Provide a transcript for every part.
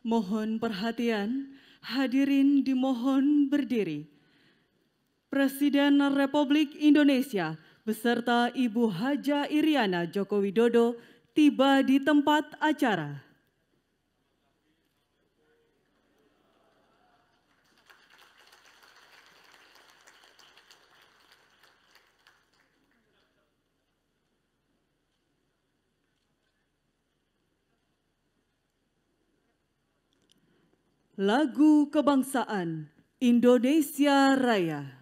Mohon perhatian, hadirin dimohon berdiri. Presiden Republik Indonesia beserta Ibu Haja Iriana Joko Widodo tiba di tempat acara. Lagu Kebangsaan Indonesia Raya.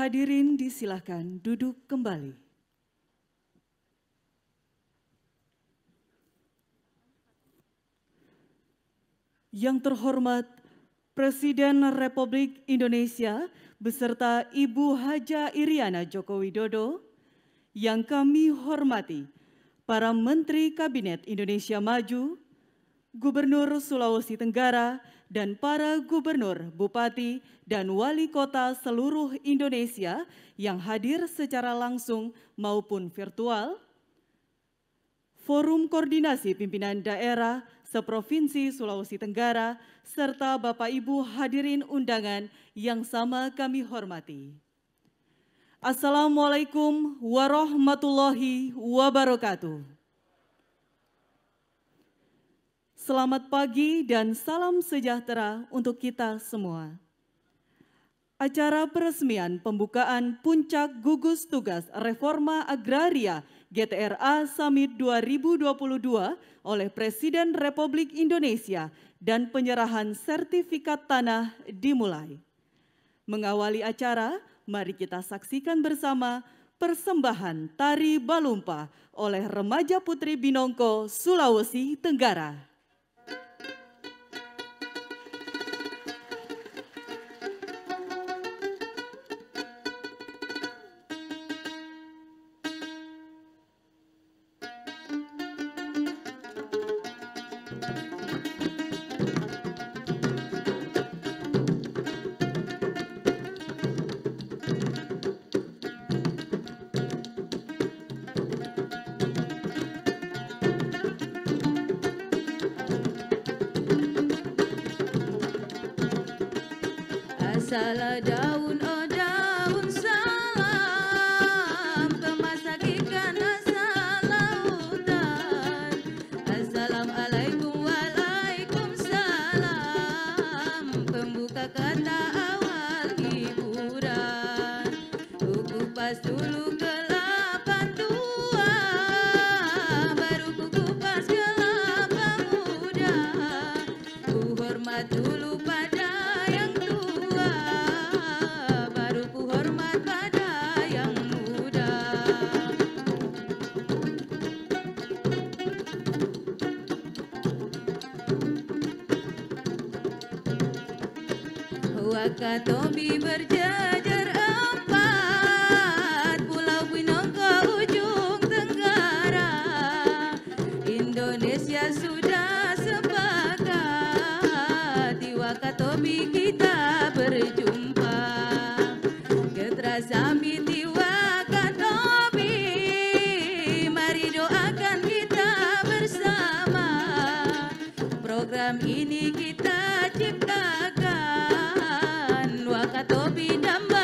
Hadirin disilahkan duduk kembali. Yang terhormat Presiden Republik Indonesia beserta Ibu Haja Iriana Joko Widodo, yang kami hormati para Menteri Kabinet Indonesia Maju, Gubernur Sulawesi Tenggara, dan para gubernur, bupati, dan wali kota seluruh Indonesia yang hadir secara langsung maupun virtual, Forum Koordinasi Pimpinan Daerah seprovinsi Sulawesi Tenggara, serta Bapak Ibu hadirin undangan yang sama kami hormati. Assalamualaikum warahmatullahi wabarakatuh. Selamat pagi dan salam sejahtera untuk kita semua. Acara peresmian pembukaan Puncak Gugus Tugas Reforma Agraria GTRA Summit 2022 oleh Presiden Republik Indonesia dan penyerahan sertifikat tanah dimulai. Mengawali acara, mari kita saksikan bersama persembahan tari Balumpa oleh remaja putri Binongko, Sulawesi Tenggara. Dua berjajar empat Pulau Pinang ke ujung tenggara Indonesia sudah sepakat Di Wakatobi kita berjumpa Getra Zambi di Wakatobi Mari doakan kita bersama Program ini kita ciptakan ವಿನಂಬ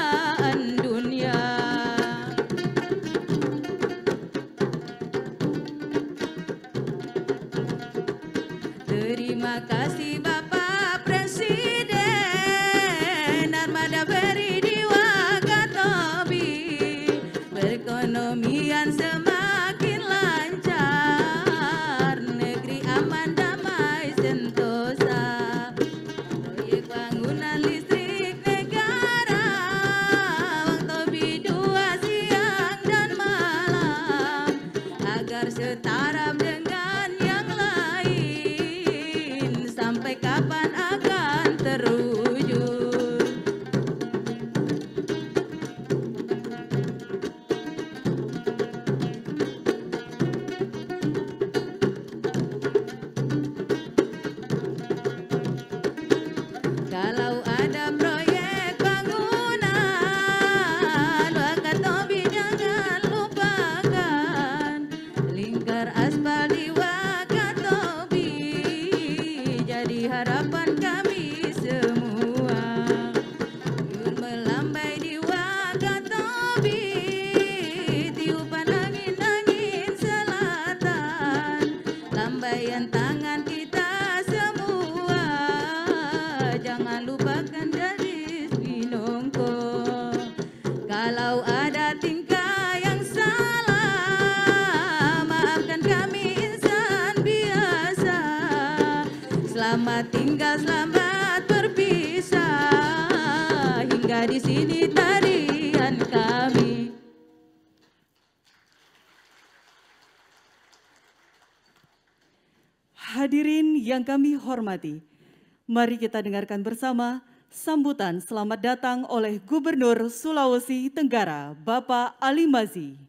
yang kami hormati. Mari kita dengarkan bersama sambutan selamat datang oleh Gubernur Sulawesi Tenggara, Bapak Ali Mazi.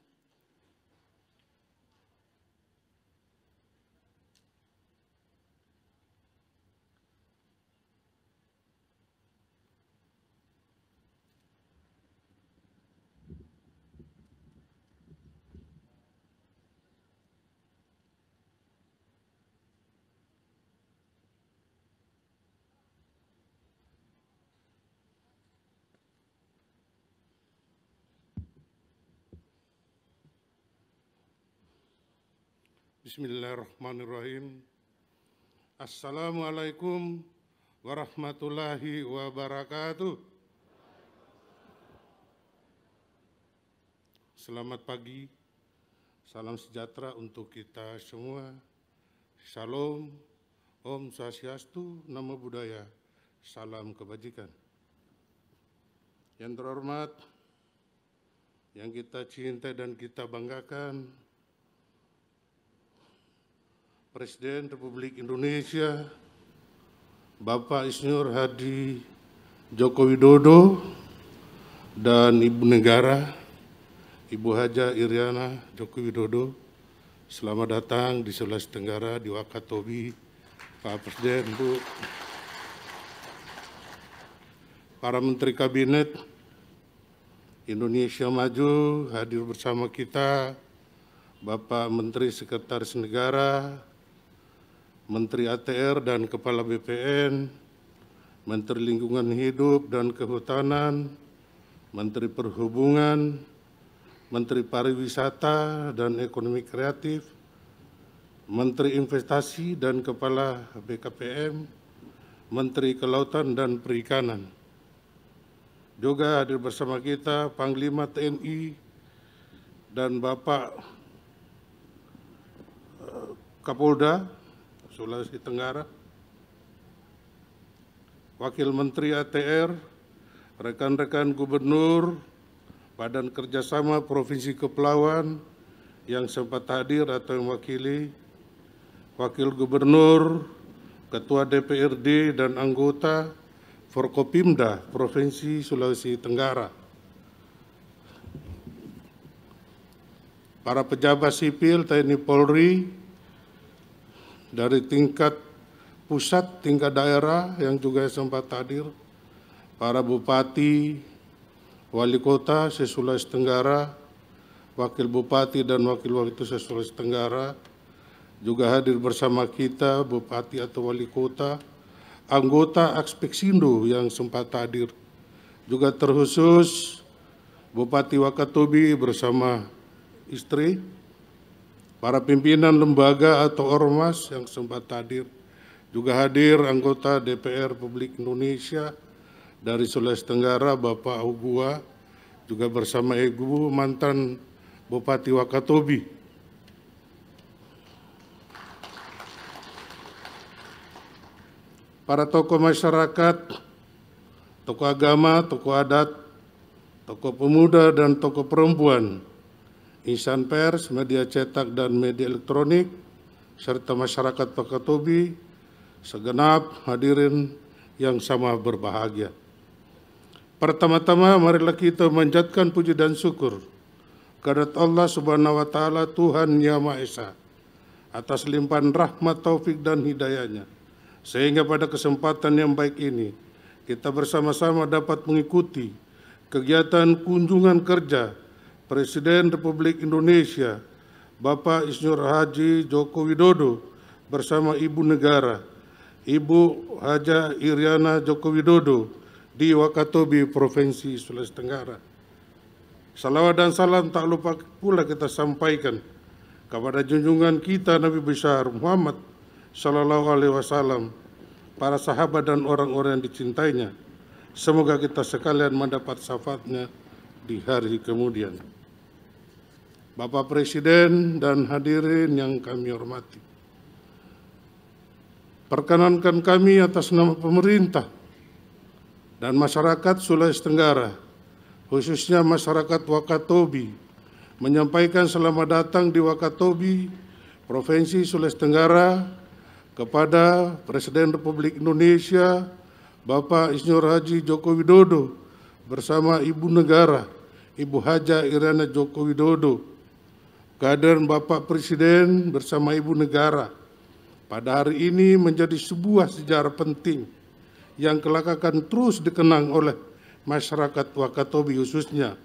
Bismillahirrahmanirrahim. Assalamualaikum warahmatullahi wabarakatuh. Selamat pagi, salam sejahtera untuk kita semua. Shalom, Om Swastiastu, Nama Budaya, Salam Kebajikan. Yang terhormat, yang kita cintai dan kita banggakan, Presiden Republik Indonesia Bapak Insinyur Hadi Joko Widodo dan Ibu Negara Ibu Haja Iriana Joko Widodo selamat datang di Sulawesi Tenggara di Wakatobi Pak Presiden Bu para menteri kabinet Indonesia Maju hadir bersama kita Bapak Menteri Sekretaris Negara, Menteri ATR dan Kepala BPN, Menteri Lingkungan Hidup dan Kehutanan, Menteri Perhubungan, Menteri Pariwisata dan Ekonomi Kreatif, Menteri Investasi dan Kepala BKPM, Menteri Kelautan dan Perikanan. Juga hadir bersama kita Panglima TNI dan Bapak eh, Kapolda Sulawesi Tenggara, Wakil Menteri ATR, rekan-rekan gubernur, Badan Kerjasama Provinsi Kepulauan yang sempat hadir atau yang mewakili, Wakil Gubernur, Ketua DPRD dan anggota Forkopimda Provinsi Sulawesi Tenggara. Para pejabat sipil TNI Polri, dari tingkat pusat, tingkat daerah yang juga sempat hadir, para bupati, wali kota Sulawesi Tenggara, wakil bupati dan wakil wakil Sulawesi Tenggara, juga hadir bersama kita bupati atau wali kota, anggota Akspeksindo yang sempat hadir, juga terkhusus Bupati Wakatobi bersama istri, para pimpinan lembaga atau ormas yang sempat hadir, juga hadir anggota DPR Republik Indonesia dari Sulawesi Tenggara, Bapak Ugua, juga bersama Ibu mantan Bupati Wakatobi. Para tokoh masyarakat, tokoh agama, tokoh adat, tokoh pemuda, dan tokoh perempuan, insan pers, media cetak dan media elektronik, serta masyarakat Pakatobi, segenap hadirin yang sama berbahagia. Pertama-tama marilah kita menjatkan puji dan syukur kepada Allah Subhanahu wa taala Tuhan Yang Maha Esa atas limpahan rahmat taufik dan hidayahnya sehingga pada kesempatan yang baik ini kita bersama-sama dapat mengikuti kegiatan kunjungan kerja Presiden Republik Indonesia Bapak Insinyur Haji Joko Widodo bersama Ibu Negara, Ibu Haja Iriana Joko Widodo di Wakatobi, Provinsi Sulawesi Tenggara. Salawat dan salam tak lupa pula kita sampaikan kepada junjungan kita Nabi besar Muhammad Shallallahu Alaihi Wasallam, para sahabat dan orang-orang yang dicintainya. Semoga kita sekalian mendapat syafaatnya di hari kemudian. Bapak Presiden dan hadirin yang kami hormati. Perkenankan kami atas nama pemerintah dan masyarakat Sulawesi Tenggara, khususnya masyarakat Wakatobi, menyampaikan selamat datang di Wakatobi, Provinsi Sulawesi Tenggara, kepada Presiden Republik Indonesia, Bapak Insinyur Haji Joko Widodo, bersama Ibu Negara, Ibu Haja Irana Joko Widodo, kehadiran Bapak Presiden bersama Ibu Negara pada hari ini menjadi sebuah sejarah penting yang kelak akan terus dikenang oleh masyarakat Wakatobi khususnya.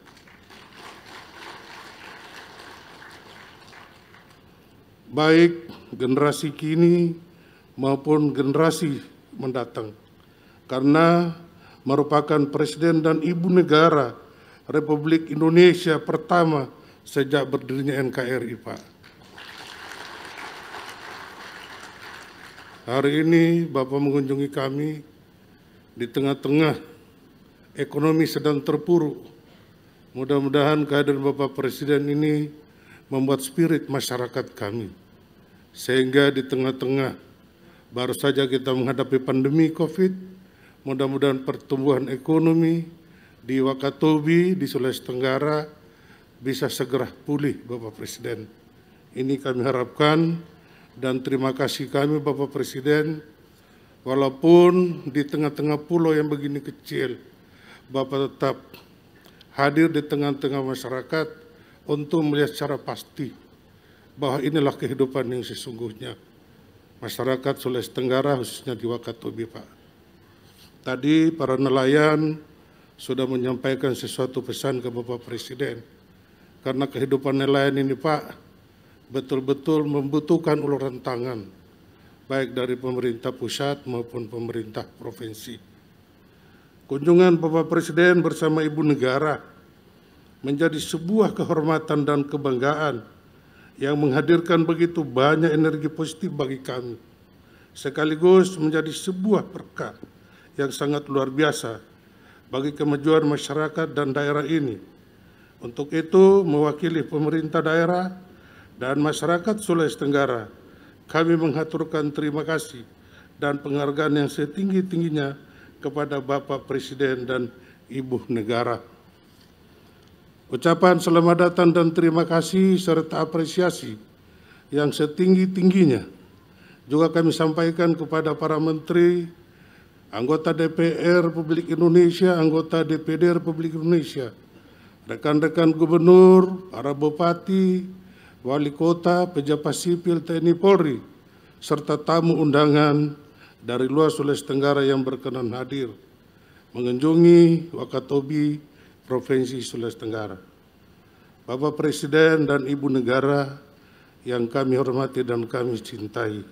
Baik generasi kini maupun generasi mendatang. Karena merupakan Presiden dan Ibu Negara Republik Indonesia pertama sejak berdirinya NKRI, Pak. Hari ini Bapak mengunjungi kami di tengah-tengah ekonomi sedang terpuruk. Mudah-mudahan kehadiran Bapak Presiden ini membuat spirit masyarakat kami. Sehingga di tengah-tengah baru saja kita menghadapi pandemi COVID, mudah-mudahan pertumbuhan ekonomi di Wakatobi, di Sulawesi Tenggara, bisa segera pulih Bapak Presiden. Ini kami harapkan dan terima kasih kami Bapak Presiden walaupun di tengah-tengah pulau yang begini kecil Bapak tetap hadir di tengah-tengah masyarakat untuk melihat secara pasti bahwa inilah kehidupan yang sesungguhnya masyarakat Sulawesi Tenggara khususnya di Wakatobi Pak. Tadi para nelayan sudah menyampaikan sesuatu pesan ke Bapak Presiden karena kehidupan nelayan ini Pak betul-betul membutuhkan uluran tangan baik dari pemerintah pusat maupun pemerintah provinsi. Kunjungan Bapak Presiden bersama Ibu Negara menjadi sebuah kehormatan dan kebanggaan yang menghadirkan begitu banyak energi positif bagi kami, sekaligus menjadi sebuah berkat yang sangat luar biasa bagi kemajuan masyarakat dan daerah ini untuk itu, mewakili pemerintah daerah dan masyarakat Sulawesi Tenggara, kami mengaturkan terima kasih dan penghargaan yang setinggi-tingginya kepada Bapak Presiden dan Ibu Negara. Ucapan selamat datang dan terima kasih serta apresiasi yang setinggi-tingginya juga kami sampaikan kepada para menteri, anggota DPR Republik Indonesia, anggota DPD Republik Indonesia, rekan-rekan gubernur, para bupati, wali kota, pejabat sipil TNI Polri, serta tamu undangan dari luar Sulawesi Tenggara yang berkenan hadir mengunjungi Wakatobi, Provinsi Sulawesi Tenggara. Bapak Presiden dan Ibu Negara yang kami hormati dan kami cintai.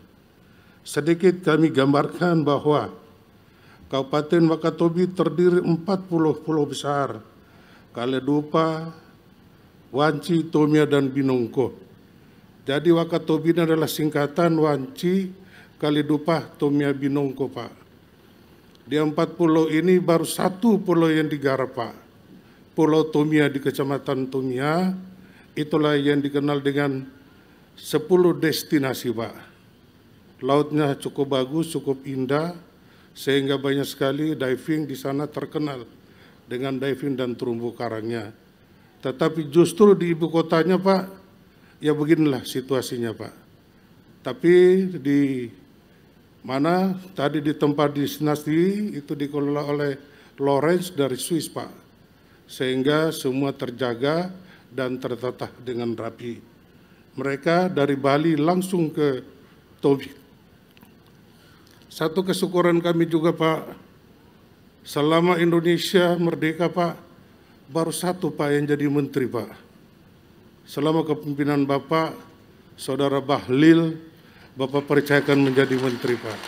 Sedikit kami gambarkan bahwa Kabupaten Wakatobi terdiri empat 40 pulau besar, Kaledupa, Wanci, Tomia, dan Binongko. Jadi ini adalah singkatan Wanci, Kaledupa, Tomia, Binongko, Pak. Di empat pulau ini baru satu pulau yang digarap, Pak. Pulau Tomia di Kecamatan Tomia, itulah yang dikenal dengan sepuluh destinasi, Pak. Lautnya cukup bagus, cukup indah, sehingga banyak sekali diving di sana terkenal dengan diving dan terumbu karangnya. Tetapi justru di ibu kotanya Pak, ya beginilah situasinya Pak. Tapi di mana tadi di tempat di sinasti itu dikelola oleh Lawrence dari Swiss Pak. Sehingga semua terjaga dan tertata dengan rapi. Mereka dari Bali langsung ke Tobi. Satu kesyukuran kami juga Pak, Selama Indonesia merdeka Pak, baru satu Pak yang jadi menteri Pak. Selama kepemimpinan Bapak, Saudara Bahlil, Bapak percayakan menjadi menteri Pak.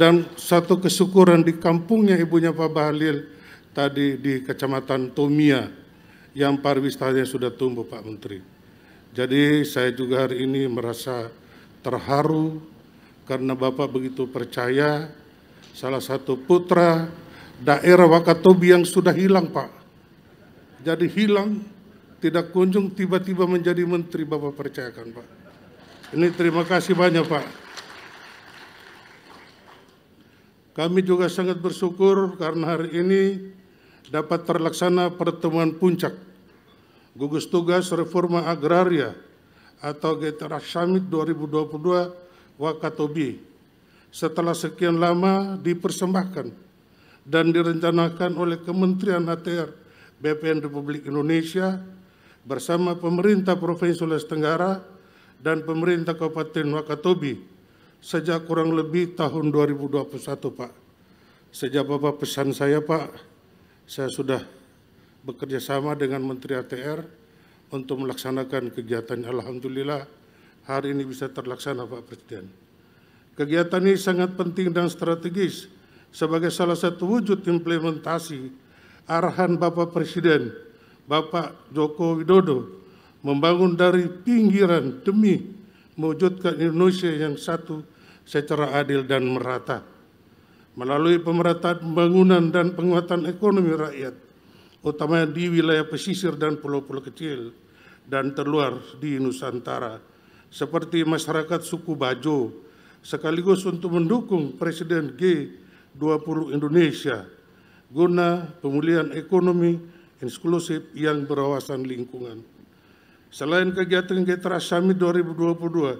Dan satu kesyukuran di kampungnya ibunya Pak Bahlil tadi di Kecamatan Tomia yang pariwisatanya sudah tumbuh Pak Menteri. Jadi saya juga hari ini merasa terharu karena Bapak begitu percaya salah satu putra daerah Wakatobi yang sudah hilang Pak. Jadi hilang, tidak kunjung tiba-tiba menjadi menteri Bapak percayakan Pak. Ini terima kasih banyak Pak. Kami juga sangat bersyukur karena hari ini dapat terlaksana pertemuan puncak gugus tugas reforma agraria atau Getara Summit 2022 Wakatobi setelah sekian lama dipersembahkan dan direncanakan oleh Kementerian ATR BPN Republik Indonesia bersama pemerintah Provinsi Sulawesi Tenggara dan pemerintah Kabupaten Wakatobi sejak kurang lebih tahun 2021 Pak. Sejak Bapak pesan saya Pak, saya sudah bekerja sama dengan Menteri ATR untuk melaksanakan kegiatan Alhamdulillah hari ini bisa terlaksana Pak Presiden. Kegiatan ini sangat penting dan strategis sebagai salah satu wujud implementasi arahan Bapak Presiden, Bapak Joko Widodo, membangun dari pinggiran demi mewujudkan Indonesia yang satu secara adil dan merata. Melalui pemerataan pembangunan dan penguatan ekonomi rakyat, utamanya di wilayah pesisir dan pulau-pulau kecil dan terluar di Nusantara, seperti masyarakat suku Bajo, sekaligus untuk mendukung Presiden G20 Indonesia guna pemulihan ekonomi inklusif yang berawasan lingkungan. Selain kegiatan Getras Summit 2022,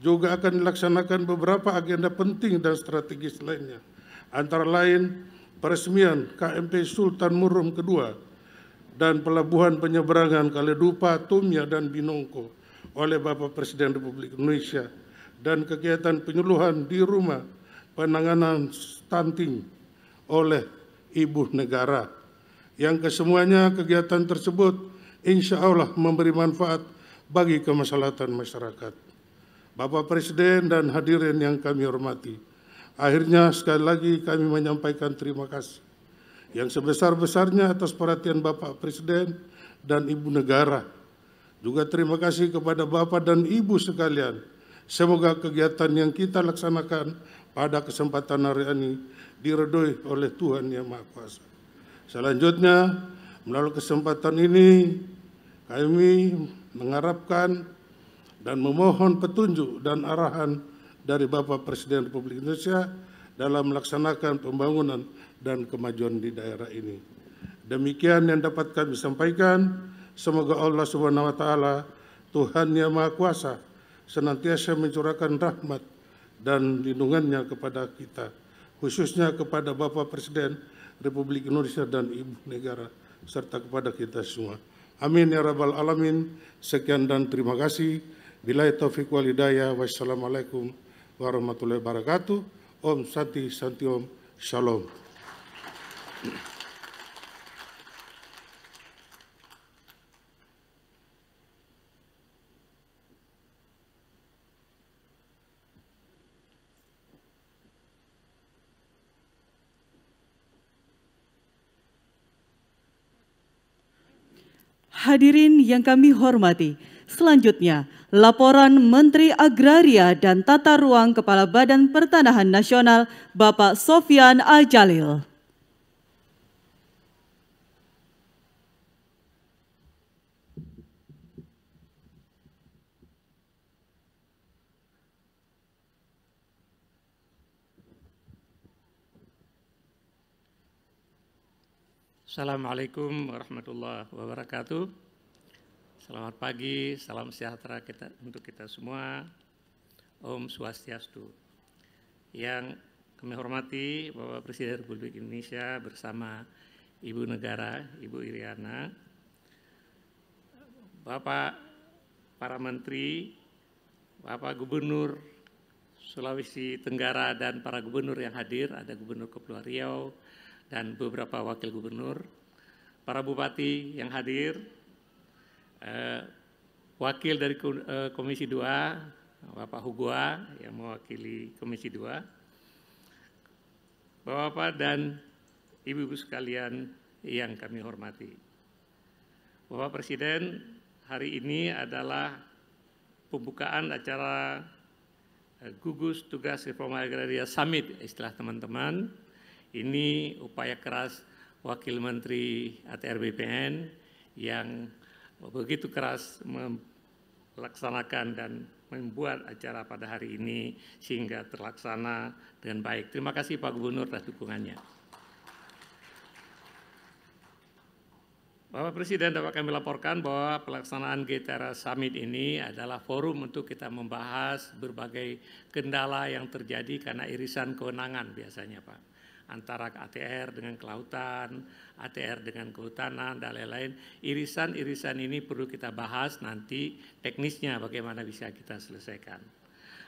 juga akan dilaksanakan beberapa agenda penting dan strategis lainnya, antara lain peresmian KMP Sultan Murum II dan pelabuhan penyeberangan Kaledupa, Tumia dan Binongko oleh Bapak Presiden Republik Indonesia dan kegiatan penyuluhan di rumah penanganan stunting oleh ibu negara. Yang kesemuanya kegiatan tersebut insya Allah memberi manfaat bagi kemaslahatan masyarakat. Bapak Presiden dan hadirin yang kami hormati, akhirnya sekali lagi kami menyampaikan terima kasih yang sebesar-besarnya atas perhatian Bapak Presiden dan Ibu Negara. Juga terima kasih kepada Bapak dan Ibu sekalian Semoga kegiatan yang kita laksanakan pada kesempatan hari ini diredoi oleh Tuhan Yang Maha Kuasa. Selanjutnya, melalui kesempatan ini, kami mengharapkan dan memohon petunjuk dan arahan dari Bapak Presiden Republik Indonesia dalam melaksanakan pembangunan dan kemajuan di daerah ini. Demikian yang dapat kami sampaikan. Semoga Allah Subhanahu wa taala Tuhan Yang Maha Kuasa senantiasa mencurahkan rahmat dan lindungannya kepada kita, khususnya kepada Bapak Presiden Republik Indonesia dan Ibu Negara, serta kepada kita semua. Amin ya rabbal alamin. Sekian dan terima kasih. Bila taufiq wal hidayah. Wassalamualaikum warahmatullahi wabarakatuh. Om Santi Santi Om. Shalom. Hadirin yang kami hormati, selanjutnya laporan Menteri Agraria dan Tata Ruang Kepala Badan Pertanahan Nasional Bapak Sofian Ajalil. Assalamualaikum warahmatullahi wabarakatuh. Selamat pagi, salam sejahtera kita untuk kita semua. Om Swastiastu. Yang kami hormati Bapak Presiden Republik Indonesia bersama Ibu Negara, Ibu Iriana, Bapak para menteri, Bapak Gubernur Sulawesi Tenggara dan para gubernur yang hadir, ada Gubernur Kepulauan Riau, dan beberapa wakil gubernur, para bupati yang hadir, eh, wakil dari eh, Komisi 2, Bapak Hugua yang mewakili Komisi 2, Bapak-Bapak dan Ibu-Ibu sekalian yang kami hormati. Bapak Presiden, hari ini adalah pembukaan acara eh, gugus tugas reforma agraria summit istilah teman-teman ini upaya keras Wakil Menteri ATR BPN yang begitu keras melaksanakan dan membuat acara pada hari ini sehingga terlaksana dengan baik. Terima kasih Pak Gubernur atas dukungannya. Bapak Presiden dapat kami laporkan bahwa pelaksanaan GTRA Summit ini adalah forum untuk kita membahas berbagai kendala yang terjadi karena irisan kewenangan biasanya Pak antara ATR dengan kelautan, ATR dengan kehutanan, dan lain-lain. Irisan-irisan ini perlu kita bahas nanti teknisnya bagaimana bisa kita selesaikan.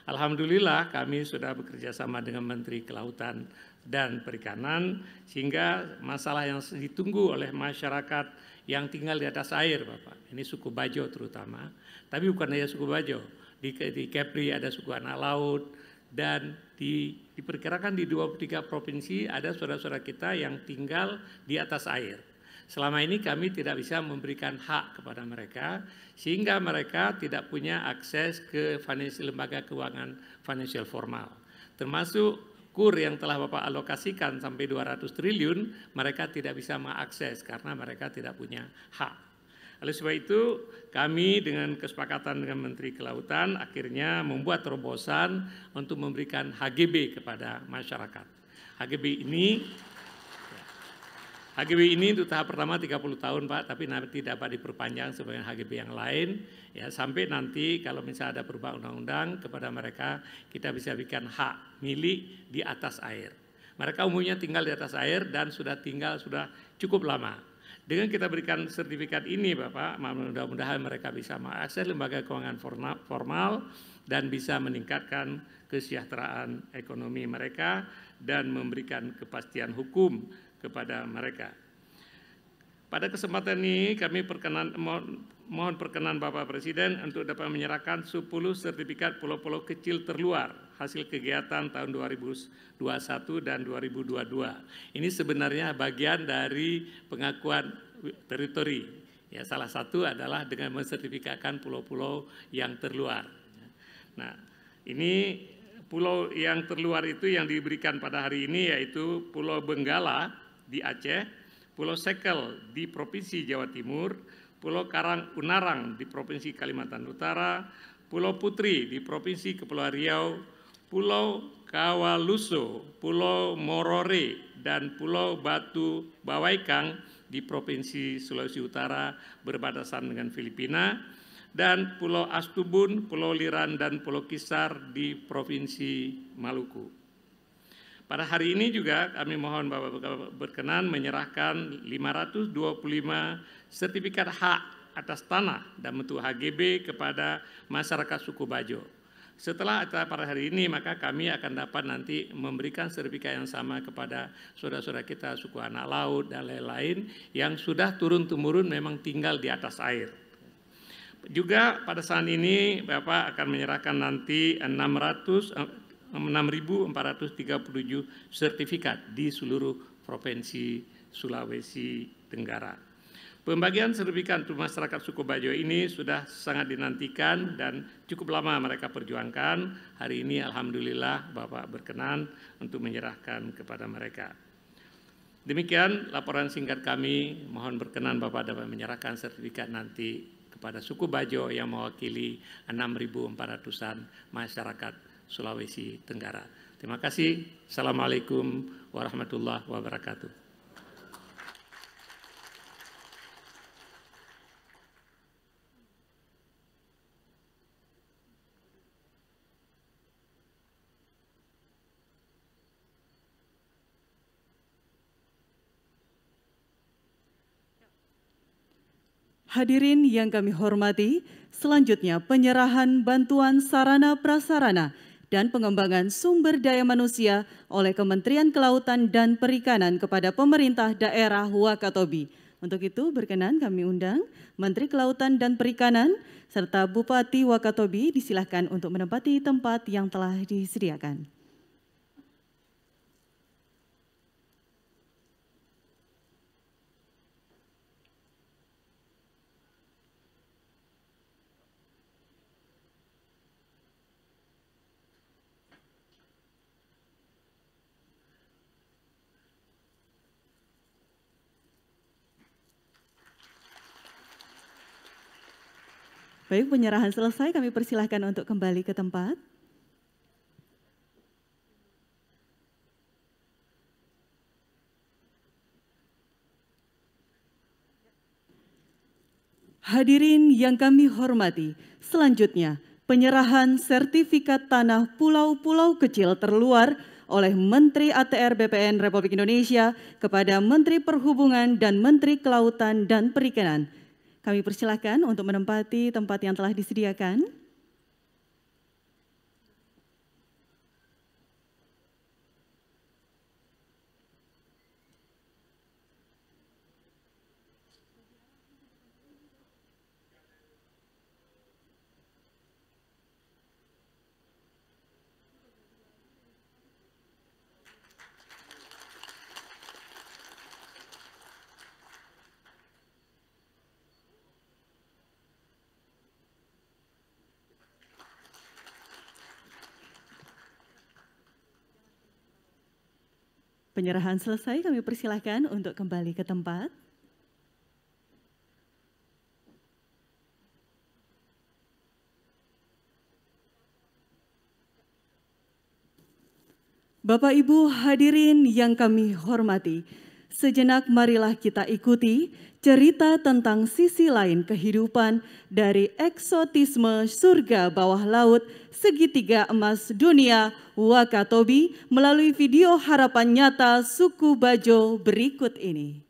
Alhamdulillah kami sudah bekerja sama dengan Menteri Kelautan dan Perikanan sehingga masalah yang ditunggu oleh masyarakat yang tinggal di atas air Bapak. Ini suku Bajo terutama, tapi bukan hanya suku Bajo. Di, di Kepri ada suku anak laut dan di diperkirakan di 23 provinsi ada saudara-saudara kita yang tinggal di atas air. Selama ini kami tidak bisa memberikan hak kepada mereka sehingga mereka tidak punya akses ke financial lembaga keuangan financial formal. Termasuk KUR yang telah Bapak alokasikan sampai 200 triliun, mereka tidak bisa mengakses karena mereka tidak punya hak. Oleh sebab itu, kami dengan kesepakatan dengan Menteri Kelautan akhirnya membuat terobosan untuk memberikan HGB kepada masyarakat. HGB ini ya, HGB ini untuk tahap pertama 30 tahun Pak, tapi nanti dapat diperpanjang sebagian HGB yang lain ya sampai nanti kalau misalnya ada perubahan undang-undang kepada mereka kita bisa berikan hak milik di atas air. Mereka umumnya tinggal di atas air dan sudah tinggal sudah cukup lama. Dengan kita berikan sertifikat ini Bapak, mudah-mudahan mereka bisa mengakses lembaga keuangan formal dan bisa meningkatkan kesejahteraan ekonomi mereka dan memberikan kepastian hukum kepada mereka. Pada kesempatan ini kami perkenan, mohon, mohon perkenan Bapak Presiden untuk dapat menyerahkan 10 sertifikat pulau-pulau kecil terluar hasil kegiatan tahun 2021 dan 2022. Ini sebenarnya bagian dari pengakuan teritori. Ya, salah satu adalah dengan mensertifikakan pulau-pulau yang terluar. Nah, ini pulau yang terluar itu yang diberikan pada hari ini yaitu Pulau Benggala di Aceh, Pulau Sekel di Provinsi Jawa Timur, Pulau Karang Unarang di Provinsi Kalimantan Utara, Pulau Putri di Provinsi Kepulauan Riau, Pulau Kawaluso, Pulau Morore, dan Pulau Batu Bawaikang di Provinsi Sulawesi Utara berbatasan dengan Filipina, dan Pulau Astubun, Pulau Liran, dan Pulau Kisar di Provinsi Maluku. Pada hari ini juga kami mohon Bapak-Bapak berkenan menyerahkan 525 sertifikat hak atas tanah dan bentuk HGB kepada masyarakat suku Bajo. Setelah acara pada hari ini, maka kami akan dapat nanti memberikan sertifikat yang sama kepada saudara-saudara kita, suku anak laut, dan lain-lain, yang sudah turun-temurun memang tinggal di atas air. Juga pada saat ini, Bapak akan menyerahkan nanti eh, puluh 6.437 sertifikat di seluruh Provinsi Sulawesi Tenggara. Pembagian sertifikat untuk masyarakat suku Bajo ini sudah sangat dinantikan dan cukup lama mereka perjuangkan. Hari ini Alhamdulillah Bapak berkenan untuk menyerahkan kepada mereka. Demikian laporan singkat kami, mohon berkenan Bapak dapat menyerahkan sertifikat nanti kepada suku Bajo yang mewakili 6.400-an masyarakat Sulawesi Tenggara. Terima kasih. Assalamualaikum warahmatullahi wabarakatuh. Hadirin yang kami hormati, selanjutnya penyerahan bantuan sarana prasarana dan pengembangan sumber daya manusia oleh Kementerian Kelautan dan Perikanan kepada pemerintah daerah Wakatobi. Untuk itu berkenan kami undang Menteri Kelautan dan Perikanan serta Bupati Wakatobi disilahkan untuk menempati tempat yang telah disediakan. Baik, penyerahan selesai. Kami persilahkan untuk kembali ke tempat. Hadirin yang kami hormati, selanjutnya penyerahan sertifikat tanah pulau-pulau kecil terluar oleh Menteri ATR BPN Republik Indonesia kepada Menteri Perhubungan dan Menteri Kelautan dan Perikanan kami persilahkan untuk menempati tempat yang telah disediakan. Penyerahan selesai, kami persilahkan untuk kembali ke tempat. Bapak Ibu hadirin yang kami hormati, Sejenak marilah kita ikuti cerita tentang sisi lain kehidupan dari eksotisme surga bawah laut segitiga emas dunia Wakatobi melalui video harapan nyata suku Bajo berikut ini.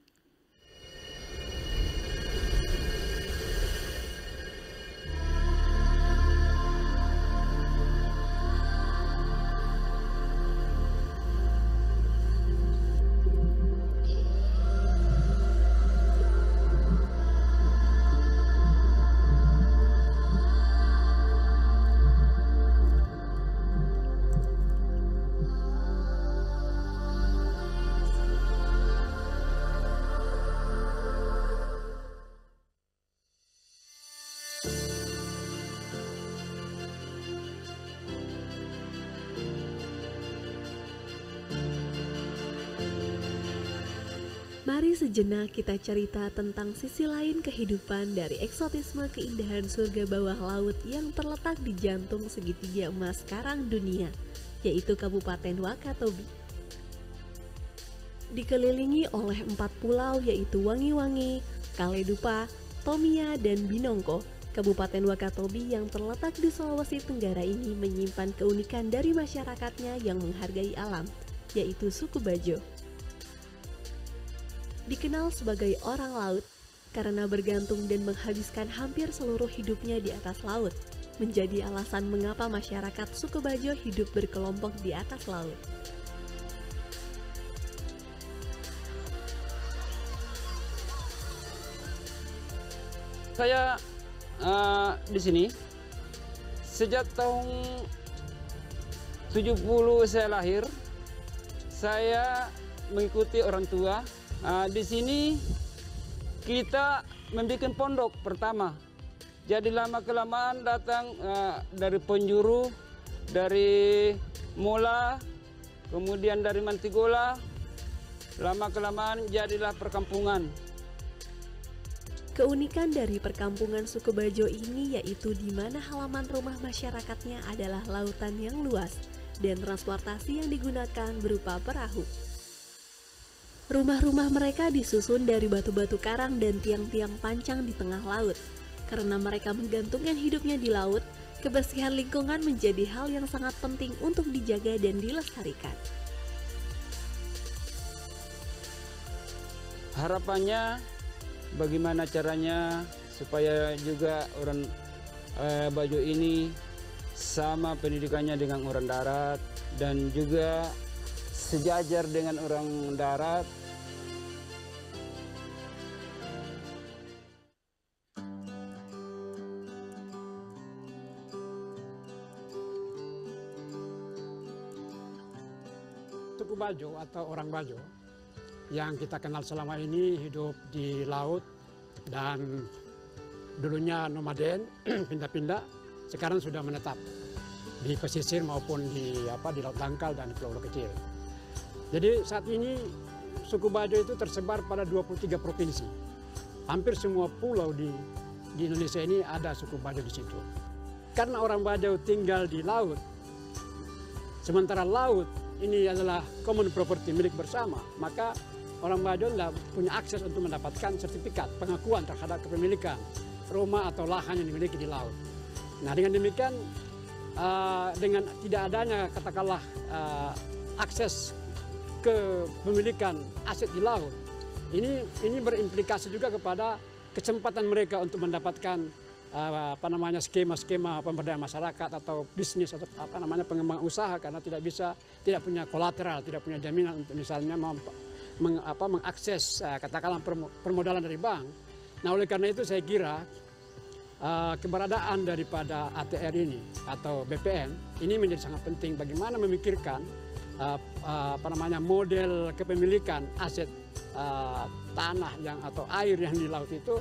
Sejenak kita cerita tentang sisi lain kehidupan dari eksotisme keindahan surga bawah laut yang terletak di jantung segitiga emas karang dunia, yaitu Kabupaten Wakatobi. Dikelilingi oleh empat pulau yaitu Wangi-Wangi, Kaledupa, Tomia, dan Binongko, Kabupaten Wakatobi yang terletak di Sulawesi Tenggara ini menyimpan keunikan dari masyarakatnya yang menghargai alam, yaitu suku Bajo dikenal sebagai orang laut karena bergantung dan menghabiskan hampir seluruh hidupnya di atas laut, menjadi alasan mengapa masyarakat suku Bajo hidup berkelompok di atas laut. Saya uh, di sini sejak tahun 70 saya lahir, saya mengikuti orang tua Nah, di sini kita membuat pondok pertama. Jadi lama kelamaan datang uh, dari penjuru, dari mula kemudian dari Mantigola. Lama kelamaan jadilah perkampungan. Keunikan dari perkampungan suku Bajo ini yaitu di mana halaman rumah masyarakatnya adalah lautan yang luas dan transportasi yang digunakan berupa perahu. Rumah-rumah mereka disusun dari batu-batu karang dan tiang-tiang pancang di tengah laut. Karena mereka menggantungkan hidupnya di laut, kebersihan lingkungan menjadi hal yang sangat penting untuk dijaga dan dilestarikan. Harapannya bagaimana caranya supaya juga orang eh, Bajo ini sama pendidikannya dengan orang darat dan juga sejajar dengan orang darat. suku Bajo atau orang Bajo yang kita kenal selama ini hidup di laut dan dulunya nomaden pindah-pindah sekarang sudah menetap di pesisir maupun di apa di laut dangkal dan di pulau-pulau kecil. Jadi saat ini suku Bajo itu tersebar pada 23 provinsi. Hampir semua pulau di, di Indonesia ini ada suku Bajo di situ. Karena orang Bajo tinggal di laut, sementara laut ini adalah common property milik bersama, maka orang Bajo tidak punya akses untuk mendapatkan sertifikat pengakuan terhadap kepemilikan rumah atau lahan yang dimiliki di laut. Nah dengan demikian, uh, dengan tidak adanya katakanlah uh, akses kepemilikan aset di laut. Ini ini berimplikasi juga kepada kesempatan mereka untuk mendapatkan eh, apa namanya skema-skema pemberdayaan masyarakat atau bisnis atau apa namanya pengembangan usaha karena tidak bisa tidak punya kolateral, tidak punya jaminan untuk misalnya meng, apa, mengakses eh, katakanlah permodalan dari bank. Nah, oleh karena itu saya kira eh, keberadaan daripada ATR ini atau BPN ini menjadi sangat penting bagaimana memikirkan uh, uh, apa namanya model kepemilikan aset uh, tanah yang atau air yang di laut itu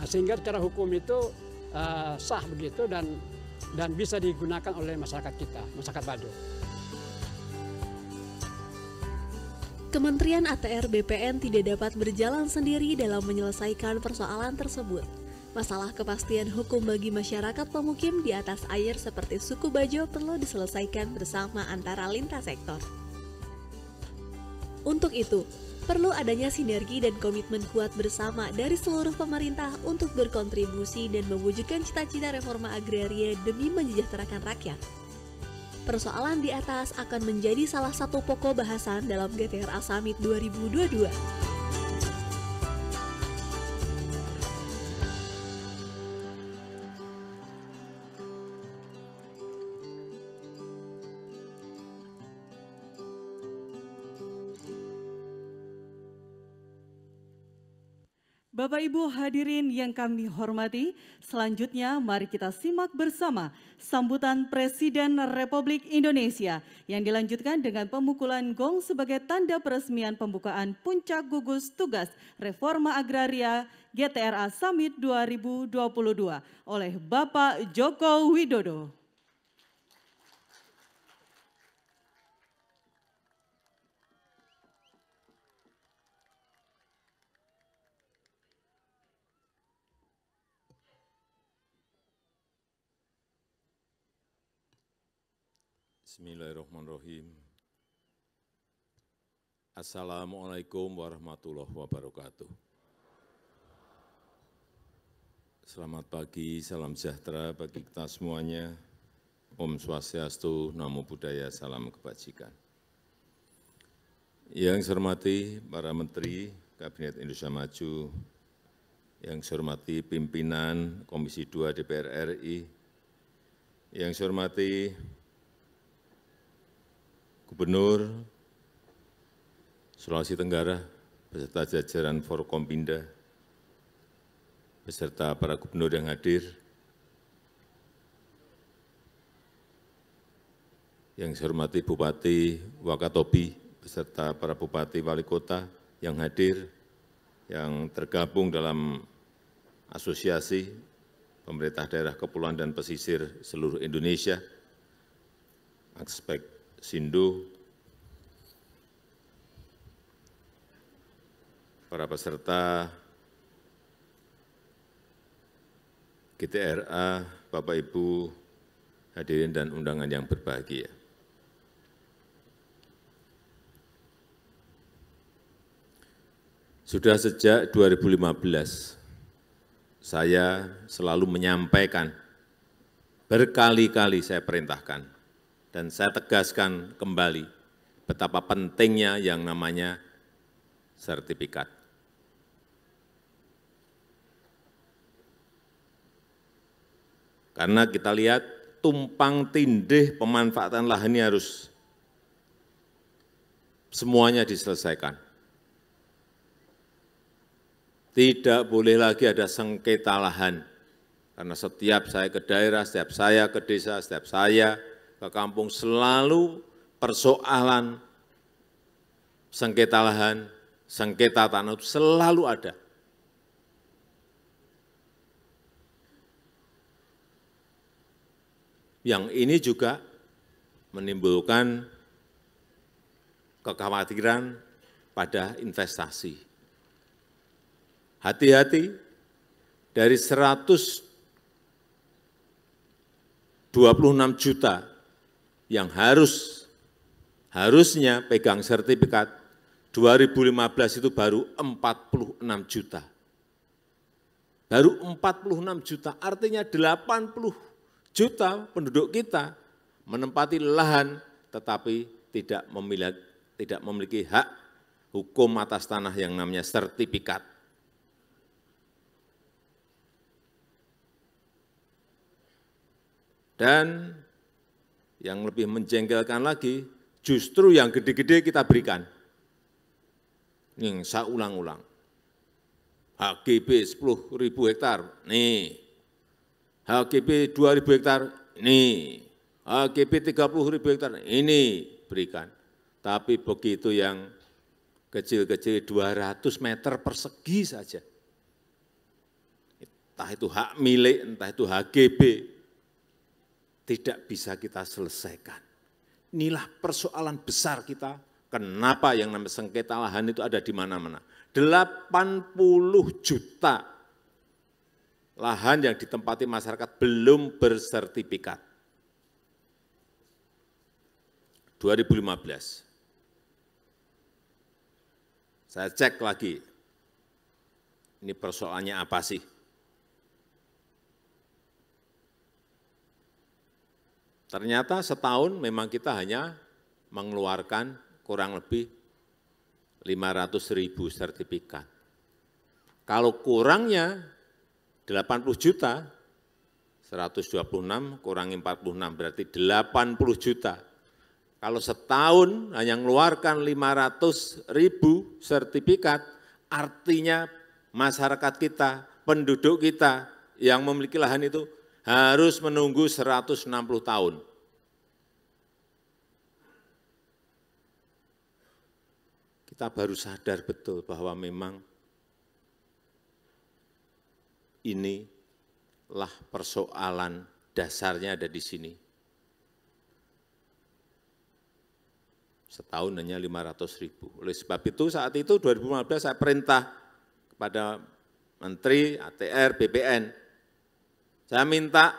uh, sehingga secara hukum itu uh, sah begitu dan dan bisa digunakan oleh masyarakat kita, masyarakat bado Kementerian ATR BPN tidak dapat berjalan sendiri dalam menyelesaikan persoalan tersebut. Masalah kepastian hukum bagi masyarakat pemukim di atas air seperti suku Bajo perlu diselesaikan bersama antara lintas sektor. Untuk itu, perlu adanya sinergi dan komitmen kuat bersama dari seluruh pemerintah untuk berkontribusi dan mewujudkan cita-cita reforma agraria demi menyejahterakan rakyat. Persoalan di atas akan menjadi salah satu pokok bahasan dalam GTRA Summit 2022. Ibu hadirin yang kami hormati, selanjutnya mari kita simak bersama sambutan Presiden Republik Indonesia yang dilanjutkan dengan pemukulan gong sebagai tanda peresmian pembukaan puncak gugus tugas reforma agraria GTRA Summit 2022 oleh Bapak Joko Widodo. Bismillahirrahmanirrahim. Assalamualaikum warahmatullahi wabarakatuh. Selamat pagi, salam sejahtera bagi kita semuanya. Om Swastiastu, Namo Buddhaya, Salam Kebajikan. Yang saya hormati para Menteri Kabinet Indonesia Maju, yang saya hormati pimpinan Komisi 2 DPR RI, yang saya hormati gubernur Sulawesi Tenggara, beserta jajaran Forkompinda, beserta para gubernur yang hadir, yang saya hormati Bupati Wakatobi, beserta para Bupati Wali Kota yang hadir, yang tergabung dalam asosiasi pemerintah daerah kepulauan dan pesisir seluruh Indonesia, aspek Sindu, para peserta GTRA, Bapak Ibu, hadirin dan undangan yang berbahagia. Sudah sejak 2015, saya selalu menyampaikan, berkali-kali saya perintahkan, dan saya tegaskan kembali betapa pentingnya yang namanya sertifikat. Karena kita lihat tumpang tindih pemanfaatan lahan ini harus semuanya diselesaikan. Tidak boleh lagi ada sengketa lahan. Karena setiap saya ke daerah, setiap saya ke desa, setiap saya ke kampung selalu persoalan sengketa lahan, sengketa tanah selalu ada. Yang ini juga menimbulkan kekhawatiran pada investasi. Hati-hati dari 126 juta yang harus harusnya pegang sertifikat 2015 itu baru 46 juta. Baru 46 juta, artinya 80 juta penduduk kita menempati lahan tetapi tidak memiliki, tidak memiliki hak hukum atas tanah yang namanya sertifikat. Dan yang lebih menjengkelkan lagi, justru yang gede-gede kita berikan. Ini saya ulang-ulang. HGB 10 ribu hektar, nih. HGB 2 ribu hektar, nih. HGB 30 ribu hektar, ini berikan. Tapi begitu yang kecil-kecil 200 meter persegi saja. Entah itu hak milik, entah itu HGB, tidak bisa kita selesaikan. Inilah persoalan besar kita. Kenapa yang namanya sengketa lahan itu ada di mana-mana? 80 juta lahan yang ditempati masyarakat belum bersertifikat. 2015. Saya cek lagi, ini persoalannya apa sih? Ternyata setahun memang kita hanya mengeluarkan kurang lebih 500 ribu sertifikat. Kalau kurangnya 80 juta, 126 kurang 46 berarti 80 juta. Kalau setahun hanya mengeluarkan 500 ribu sertifikat, artinya masyarakat kita, penduduk kita yang memiliki lahan itu harus menunggu 160 tahun. Kita baru sadar betul bahwa memang inilah persoalan dasarnya ada di sini. Setahun hanya 500 ribu. Oleh sebab itu saat itu 2015 saya perintah kepada Menteri ATR, BPN, saya minta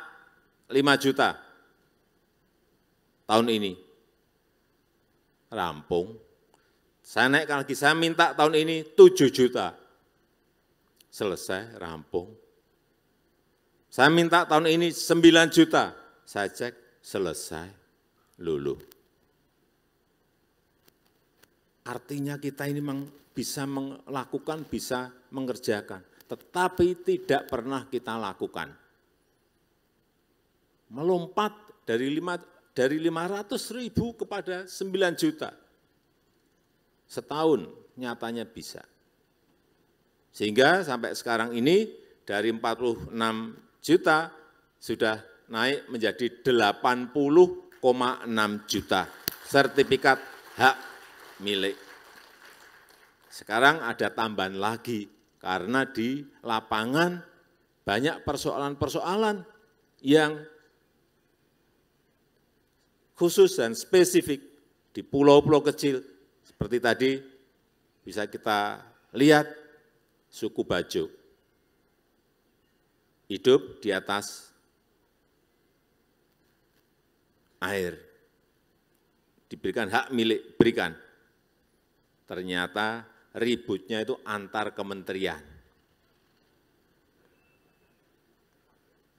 5 juta tahun ini. Rampung. Saya naik lagi, saya minta tahun ini 7 juta. Selesai, rampung. Saya minta tahun ini 9 juta. Saya cek, selesai, lulu. Artinya kita ini memang bisa melakukan, bisa mengerjakan. Tetapi tidak pernah kita lakukan melompat dari lima dari 500 ribu kepada 9 juta. Setahun nyatanya bisa. Sehingga sampai sekarang ini dari 46 juta sudah naik menjadi 80,6 juta sertifikat hak milik. Sekarang ada tambahan lagi karena di lapangan banyak persoalan-persoalan yang khusus dan spesifik di pulau-pulau kecil seperti tadi bisa kita lihat suku Bajo hidup di atas air diberikan hak milik berikan ternyata ributnya itu antar kementerian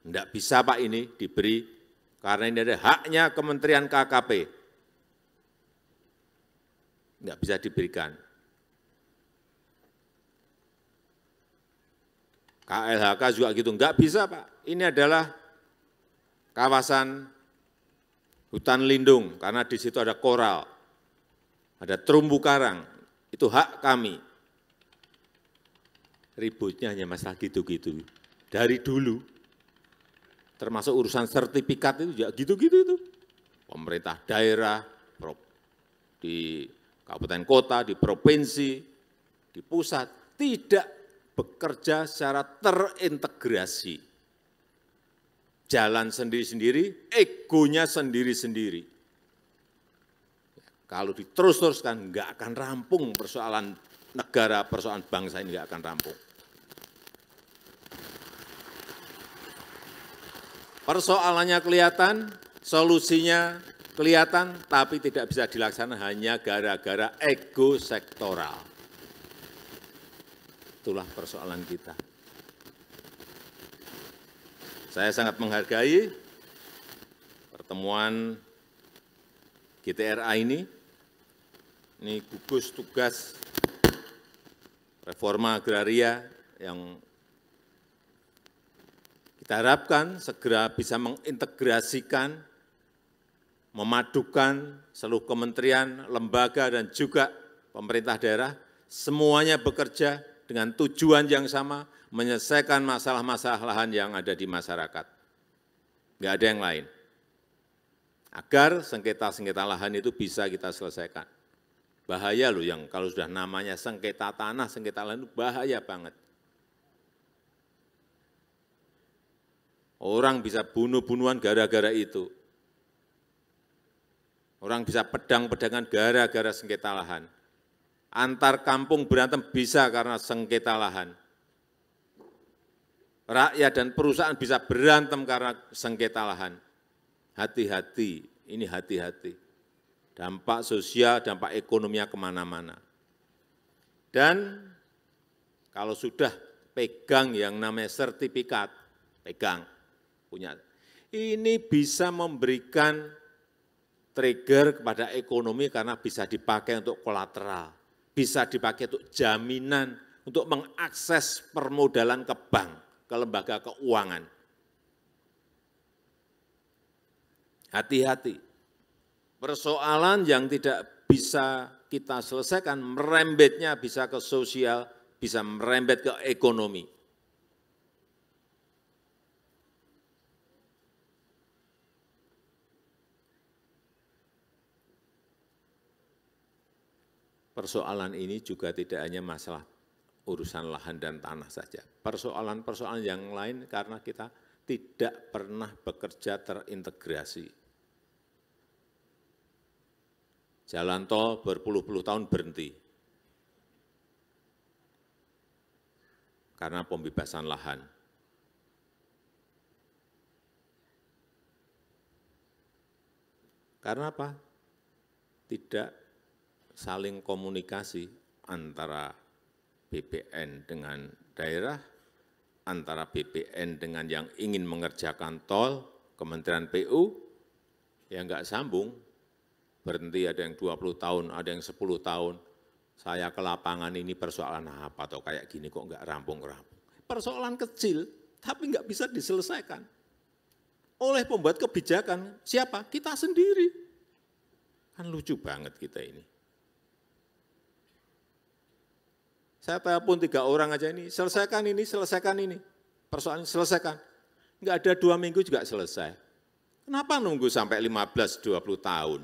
tidak bisa Pak ini diberi karena ini ada haknya Kementerian KKP. Enggak bisa diberikan. KLHK juga gitu, enggak bisa Pak. Ini adalah kawasan hutan lindung, karena di situ ada koral, ada terumbu karang, itu hak kami. Ributnya hanya masalah gitu-gitu, dari dulu termasuk urusan sertifikat itu juga ya, gitu-gitu itu. Pemerintah daerah, di kabupaten kota, di provinsi, di pusat, tidak bekerja secara terintegrasi. Jalan sendiri-sendiri, egonya sendiri-sendiri. Kalau diterus-teruskan, enggak akan rampung persoalan negara, persoalan bangsa ini enggak akan rampung. Persoalannya kelihatan, solusinya kelihatan, tapi tidak bisa dilaksanakan hanya gara-gara ego sektoral. Itulah persoalan kita. Saya sangat menghargai pertemuan GTRA ini. Ini gugus tugas reforma agraria yang kita harapkan segera bisa mengintegrasikan, memadukan seluruh kementerian, lembaga, dan juga pemerintah daerah, semuanya bekerja dengan tujuan yang sama, menyelesaikan masalah-masalah lahan yang ada di masyarakat. Enggak ada yang lain. Agar sengketa-sengketa lahan itu bisa kita selesaikan. Bahaya loh yang kalau sudah namanya sengketa tanah, sengketa lahan itu bahaya banget. Orang bisa bunuh-bunuhan gara-gara itu. Orang bisa pedang-pedangan gara-gara sengketa lahan. Antar kampung berantem bisa karena sengketa lahan. Rakyat dan perusahaan bisa berantem karena sengketa lahan. Hati-hati, ini hati-hati. Dampak sosial, dampak ekonominya kemana-mana. Dan kalau sudah pegang yang namanya sertifikat, pegang punya. Ini bisa memberikan trigger kepada ekonomi karena bisa dipakai untuk kolateral, bisa dipakai untuk jaminan, untuk mengakses permodalan ke bank, ke lembaga keuangan. Hati-hati, persoalan yang tidak bisa kita selesaikan merembetnya bisa ke sosial, bisa merembet ke ekonomi. persoalan ini juga tidak hanya masalah urusan lahan dan tanah saja. Persoalan-persoalan yang lain karena kita tidak pernah bekerja terintegrasi. Jalan tol berpuluh-puluh tahun berhenti. Karena pembebasan lahan. Karena apa? Tidak saling komunikasi antara BPN dengan daerah, antara BPN dengan yang ingin mengerjakan tol, Kementerian PU, yang enggak sambung, berhenti ada yang 20 tahun, ada yang 10 tahun, saya ke lapangan ini persoalan apa atau kayak gini kok enggak rampung-rampung. Persoalan kecil, tapi enggak bisa diselesaikan. Oleh pembuat kebijakan, siapa? Kita sendiri. Kan lucu banget kita ini. Saya telepon tiga orang aja ini, selesaikan ini, selesaikan ini. Persoalan selesaikan. Enggak ada dua minggu juga selesai. Kenapa nunggu sampai 15-20 tahun?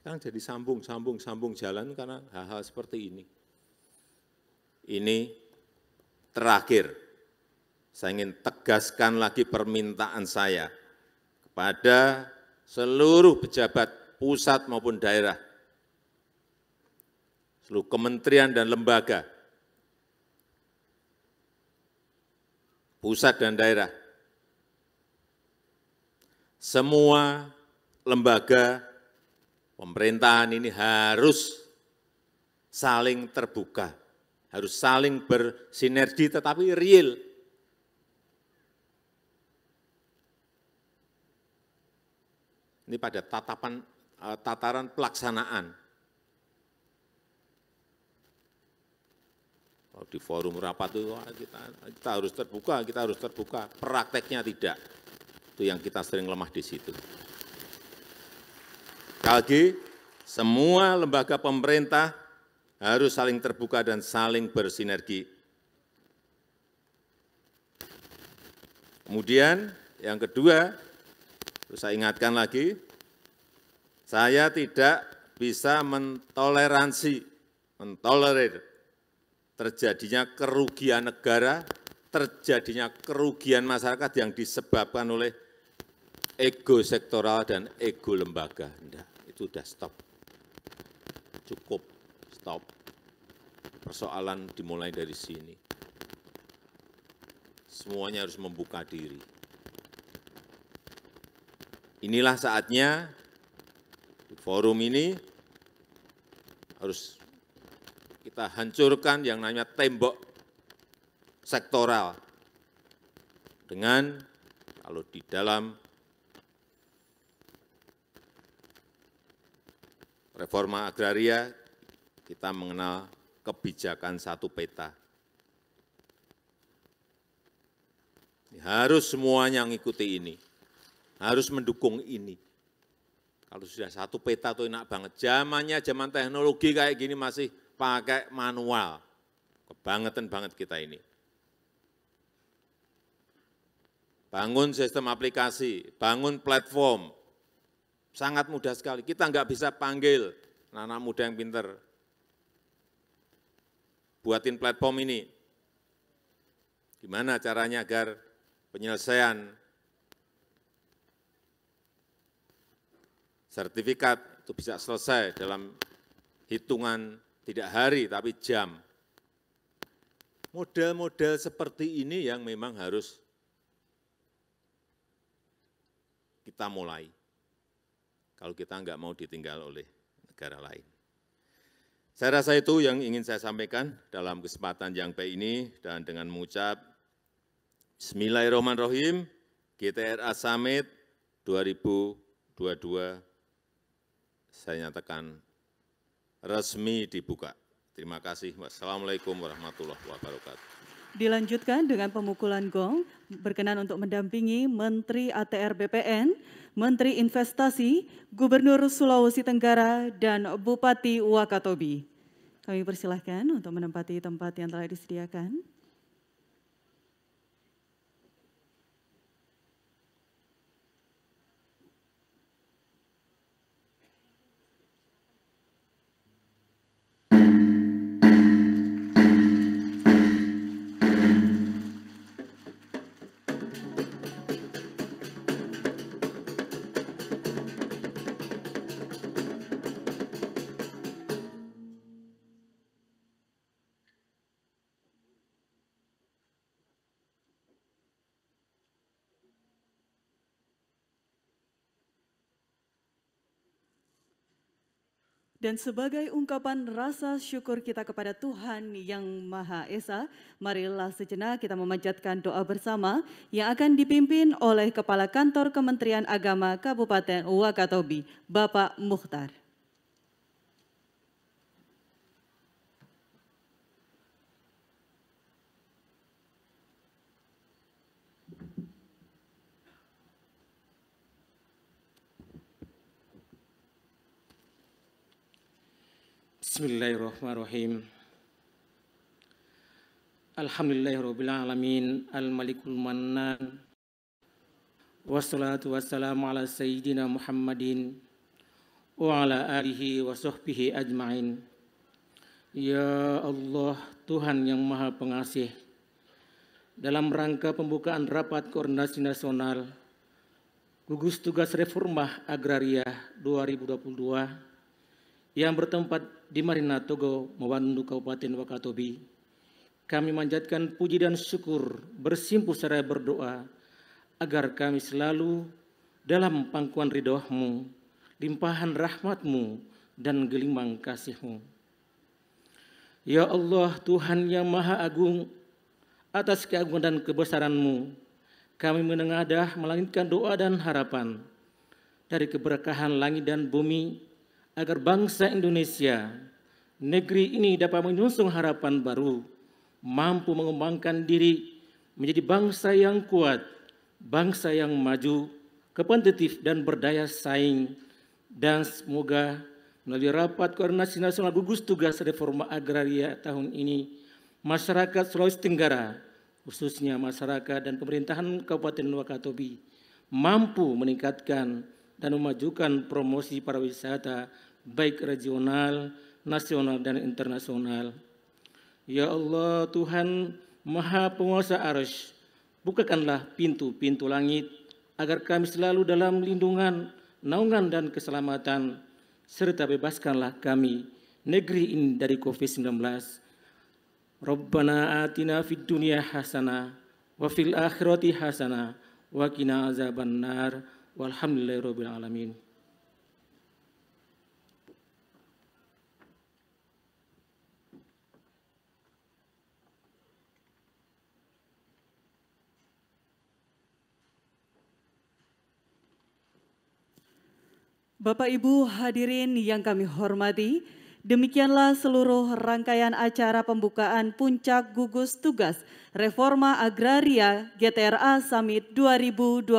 Sekarang jadi sambung, sambung, sambung jalan karena hal-hal seperti ini. Ini terakhir, saya ingin tegaskan lagi permintaan saya kepada seluruh pejabat pusat maupun daerah, seluruh kementerian dan lembaga, pusat dan daerah, semua lembaga pemerintahan ini harus saling terbuka, harus saling bersinergi tetapi real. Ini pada tatapan Eh, tataran pelaksanaan. Kalau di forum rapat itu kita, kita harus terbuka, kita harus terbuka. Prakteknya tidak. Itu yang kita sering lemah di situ. Sekali semua lembaga pemerintah harus saling terbuka dan saling bersinergi. Kemudian yang kedua, saya ingatkan lagi, saya tidak bisa mentoleransi, mentolerir terjadinya kerugian negara, terjadinya kerugian masyarakat yang disebabkan oleh ego sektoral dan ego lembaga. Nggak, itu sudah stop. Cukup, stop. Persoalan dimulai dari sini. Semuanya harus membuka diri. Inilah saatnya forum ini harus kita hancurkan yang namanya tembok sektoral dengan kalau di dalam reforma agraria kita mengenal kebijakan satu peta. Harus semuanya mengikuti ini, harus mendukung ini. Kalau sudah satu peta tuh enak banget. Zamannya zaman teknologi kayak gini masih pakai manual. Kebangetan banget kita ini. Bangun sistem aplikasi, bangun platform. Sangat mudah sekali. Kita nggak bisa panggil anak-anak muda yang pinter. Buatin platform ini. Gimana caranya agar penyelesaian sertifikat itu bisa selesai dalam hitungan tidak hari tapi jam. Model-model seperti ini yang memang harus kita mulai kalau kita enggak mau ditinggal oleh negara lain. Saya rasa itu yang ingin saya sampaikan dalam kesempatan yang baik ini dan dengan mengucap Bismillahirrahmanirrahim, GTRA Summit 2022 saya nyatakan resmi dibuka. Terima kasih. Wassalamualaikum warahmatullahi wabarakatuh. Dilanjutkan dengan pemukulan gong, berkenan untuk mendampingi Menteri ATR BPN, Menteri Investasi, Gubernur Sulawesi Tenggara, dan Bupati Wakatobi. Kami persilahkan untuk menempati tempat yang telah disediakan. Dan sebagai ungkapan rasa syukur kita kepada Tuhan Yang Maha Esa, marilah sejenak kita memanjatkan doa bersama yang akan dipimpin oleh Kepala Kantor Kementerian Agama Kabupaten Wakatobi, Bapak Muhtar. Bismillahirrahmanirrahim. Alhamdulillahirabbil alamin, al-malikul mannan. Wassalatu wassalamu ala sayyidina Muhammadin wa ala alihi wa sahbihi ajmain. Ya Allah, Tuhan yang Maha Pengasih, dalam rangka pembukaan rapat koordinasi nasional gugus tugas reformah agraria 2022 yang bertempat di Marina Togo, Mawandu, Kabupaten Wakatobi. Kami manjatkan puji dan syukur bersimpuh secara berdoa agar kami selalu dalam pangkuan RidhoahMu, limpahan rahmatmu, dan gelimang kasihmu. Ya Allah Tuhan yang Maha Agung, atas keagungan dan kebesaranmu, kami menengadah melangitkan doa dan harapan dari keberkahan langit dan bumi agar bangsa Indonesia, negeri ini dapat menyusung harapan baru, mampu mengembangkan diri menjadi bangsa yang kuat, bangsa yang maju, kompetitif dan berdaya saing, dan semoga melalui rapat koordinasi nasional gugus tugas reforma agraria tahun ini, masyarakat Sulawesi Tenggara, khususnya masyarakat dan pemerintahan Kabupaten Wakatobi, mampu meningkatkan dan memajukan promosi pariwisata baik regional, nasional dan internasional. Ya Allah Tuhan Maha Penguasa Arsh, bukakanlah pintu-pintu langit agar kami selalu dalam lindungan, naungan dan keselamatan serta bebaskanlah kami negeri ini dari COVID-19. Rabbana atina fid dunya hasanah wa fil akhirati hasanah wa qina azabannar. Walhamdulillahirrahmanirrahim. Bapak Ibu hadirin yang kami hormati, Demikianlah seluruh rangkaian acara pembukaan Puncak Gugus Tugas Reforma Agraria GTRA Summit 2022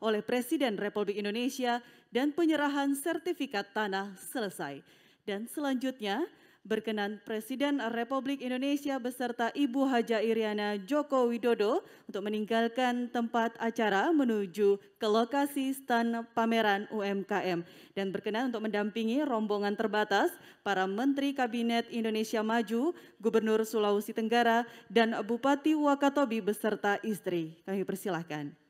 oleh Presiden Republik Indonesia dan penyerahan sertifikat tanah selesai. Dan selanjutnya, berkenan Presiden Republik Indonesia beserta Ibu Haja Iriana Joko Widodo untuk meninggalkan tempat acara menuju ke lokasi stan pameran UMKM dan berkenan untuk mendampingi rombongan terbatas para Menteri Kabinet Indonesia Maju, Gubernur Sulawesi Tenggara dan Bupati Wakatobi beserta istri. Kami persilahkan.